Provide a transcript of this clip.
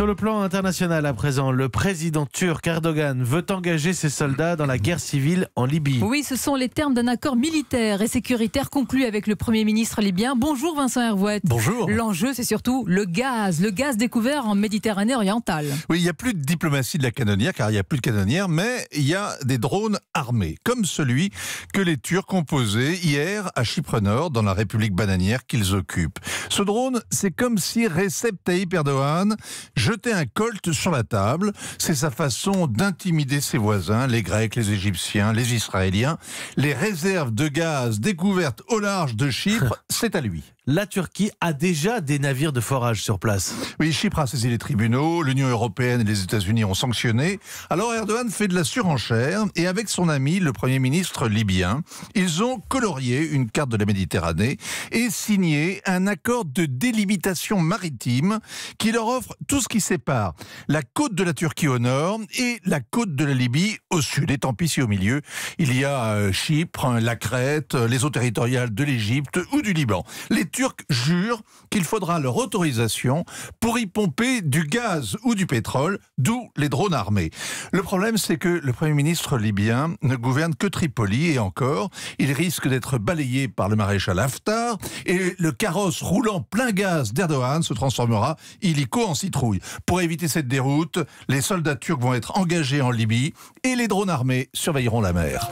Sur le plan international à présent, le président turc Erdogan veut engager ses soldats dans la guerre civile en Libye. Oui, ce sont les termes d'un accord militaire et sécuritaire conclu avec le Premier ministre libyen. Bonjour Vincent Hervouet. Bonjour. L'enjeu, c'est surtout le gaz, le gaz découvert en Méditerranée orientale. Oui, il n'y a plus de diplomatie de la canonnière, car il n'y a plus de canonnière, mais il y a des drones armés, comme celui que les Turcs ont posé hier à Chypre Nord, dans la République bananière qu'ils occupent. Ce drone, c'est comme si Recep Tayyip Erdogan jetait un colt sur la table. C'est sa façon d'intimider ses voisins, les Grecs, les Égyptiens, les Israéliens. Les réserves de gaz découvertes au large de Chypre, c'est à lui la Turquie a déjà des navires de forage sur place. Oui, Chypre a saisi les tribunaux, l'Union européenne et les États-Unis ont sanctionné. Alors Erdogan fait de la surenchère et avec son ami, le Premier ministre libyen, ils ont colorié une carte de la Méditerranée et signé un accord de délimitation maritime qui leur offre tout ce qui sépare la côte de la Turquie au nord et la côte de la Libye au sud. Et tant pis si au milieu, il y a euh, Chypre, euh, la Crète, euh, les eaux territoriales de l'Égypte ou du Liban. Turcs jurent qu'il faudra leur autorisation pour y pomper du gaz ou du pétrole, d'où les drones armés. Le problème, c'est que le Premier ministre libyen ne gouverne que Tripoli et encore, il risque d'être balayé par le maréchal Haftar et le carrosse roulant plein gaz d'Erdogan se transformera illico en citrouille. Pour éviter cette déroute, les soldats turcs vont être engagés en Libye et les drones armés surveilleront la mer.